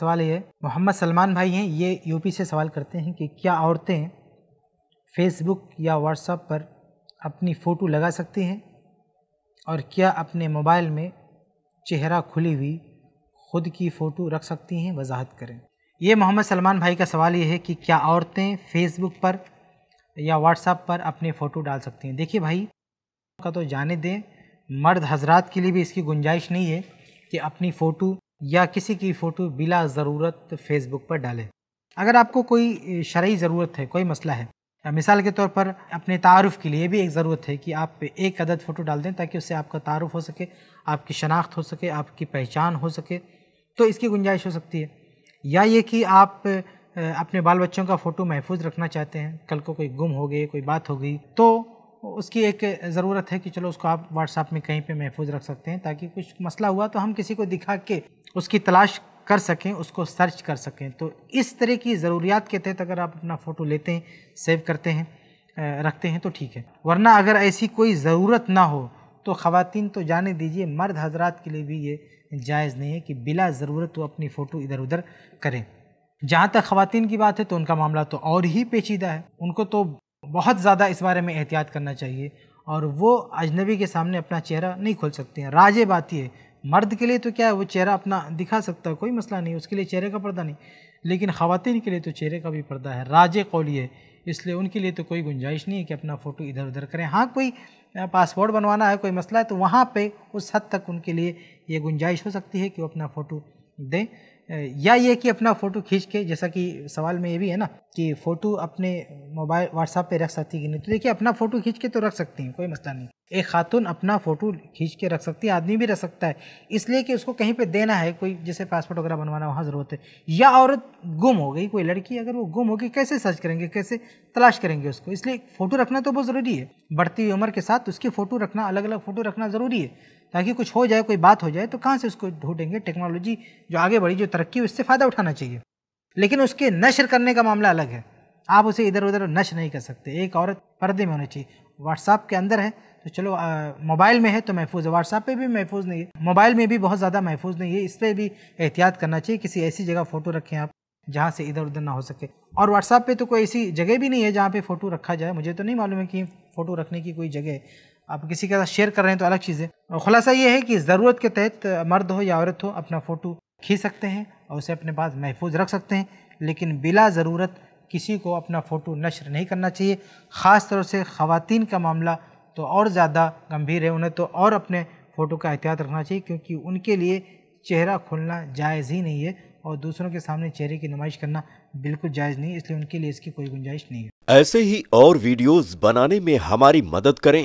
सवाल ये है मोहम्मद सलमान भाई हैं ये यूपी से सवाल करते हैं कि क्या औरतें फेसबुक या व्हाट्सएप पर अपनी फ़ोटो लगा सकती हैं और क्या अपने मोबाइल में चेहरा खुली हुई खुद की फ़ोटो रख सकती हैं वजाहत करें ये मोहम्मद सलमान भाई का सवाल ये है कि क्या औरतें फेसबुक पर या व्हाट्सएप पर अपनी फ़ोटो डाल सकती हैं देखिए भाई का तो जाने दें मर्द हजरात के लिए भी इसकी गुंजाइश नहीं है कि अपनी फ़ोटो या किसी की फ़ोटो बिला ज़रूरत फेसबुक पर डालें अगर आपको कोई शर्य ज़रूरत है कोई मसला है मिसाल के तौर पर अपने तारफ़ के लिए भी एक ज़रूरत है कि आप एक अदद फ़ोटो डाल दें ताकि उससे आपका तारफ़ हो सके आपकी शनाख्त हो सके आपकी पहचान हो सके तो इसकी गुंजाइश हो सकती है या ये कि आप अपने बाल बच्चों का फ़ोटो महफूज रखना चाहते हैं कल को कोई गुम हो गई कोई बात हो गई तो उसकी एक ज़रूरत है कि चलो उसको आप व्हाट्सएप में कहीं पे महफूज रख सकते हैं ताकि कुछ मसला हुआ तो हम किसी को दिखा के उसकी तलाश कर सकें उसको सर्च कर सकें तो इस तरह की ज़रूरियात के तहत अगर आप अपना फ़ोटो लेते हैं सेव करते हैं रखते हैं तो ठीक है वरना अगर ऐसी कोई ज़रूरत ना हो तो ख़वान तो जाने दीजिए मर्द हजरात के लिए भी ये जायज़ नहीं है कि बिला ज़रूरत वो अपनी फ़ोटो इधर उधर करें जहाँ तक ख़वान की बात है तो उनका मामला तो और ही पेचीदा है उनको तो बहुत ज़्यादा इस बारे में एहतियात करना चाहिए और वो अजनबी के सामने अपना चेहरा नहीं खोल सकते हैं राजे बात ये मर्द के लिए तो क्या है वो चेहरा अपना दिखा सकता है कोई मसला नहीं उसके लिए चेहरे का पर्दा नहीं लेकिन ख़वान के लिए तो चेहरे का भी पर्दा है राज कौली है इसलिए उनके लिए तो कोई गुंजाइश नहीं है कि अपना फ़ोटो इधर उधर करें हाँ कोई पासपोर्ट बनवाना है कोई मसला है तो वहाँ पर उस हद तक उनके लिए ये गुंजाइश हो सकती है कि वो अपना फ़ोटो दें या ये कि अपना फ़ोटो खींच के जैसा कि सवाल में ये भी है ना कि फ़ोटो अपने मोबाइल व्हाट्सएप पे रख सकती है कि नहीं तो देखिए अपना फ़ोटो खींच के तो रख सकती हैं कोई मसला नहीं एक खातून अपना फ़ोटो खींच के रख सकती है आदमी भी रख सकता है इसलिए कि उसको कहीं पे देना है कोई जैसे पासपोर्ट वगैरह बनवाना वहाँ ज़रूरत है या औरत गुम हो गई कोई लड़की अगर वो गुम होगी कैसे सर्च करेंगे कैसे तलाश करेंगे उसको इसलिए फ़ोटो रखना तो बहुत ज़रूरी है बढ़ती हुई उम्र के साथ उसकी फ़ोटो रखना अलग अलग फ़ोटो रखना ज़रूरी है ताकि कुछ हो जाए कोई बात हो जाए तो कहाँ से उसको ढूंढेंगे टेक्नोलॉजी जो आगे बढ़ी जो तरक्की उससे फ़ायदा उठाना चाहिए लेकिन उसके नशर करने का मामला अलग है आप उसे इधर उधर नश नहीं कर सकते एक औरत पर्दे में होनी चाहिए व्हाट्सअप के अंदर है तो चलो मोबाइल में है तो महफूज है व्हाट्सअप पे भी महफूज नहीं है मोबाइल में भी बहुत ज़्यादा महफूज नहीं है इस पर भी एहतियात करना चाहिए किसी ऐसी जगह फ़ोटो रखें आप जहाँ से इधर उधर ना हो सके और व्हाट्सअप पे तो कोई ऐसी जगह भी नहीं है जहाँ पे फ़ोटो रखा जाए मुझे तो नहीं मालूम है कि फ़ोटो रखने की कोई जगह है आप किसी के साथ शेयर कर रहे हैं तो अलग चीज़ है और खुलासा ये है कि ज़रूरत के तहत मर्द हो या औरत हो अपना फ़ोटो खींच सकते हैं और उसे अपने पास महफूज रख सकते हैं लेकिन बिला ज़रूरत किसी को अपना फ़ोटो नशर नहीं करना चाहिए ख़ास तौर से ख़वान का मामला तो और ज़्यादा गंभीर है उन्हें तो और अपने फ़ोटो का एहतियात रखना चाहिए क्योंकि उनके लिए चेहरा खोलना जायज़ ही नहीं है और दूसरों के सामने चेहरे की नुमाइश करना बिल्कुल जायज़ नहीं इसलिए उनके लिए इसकी कोई गुंजाइश नहीं है ऐसे ही और वीडियोस बनाने में हमारी मदद करें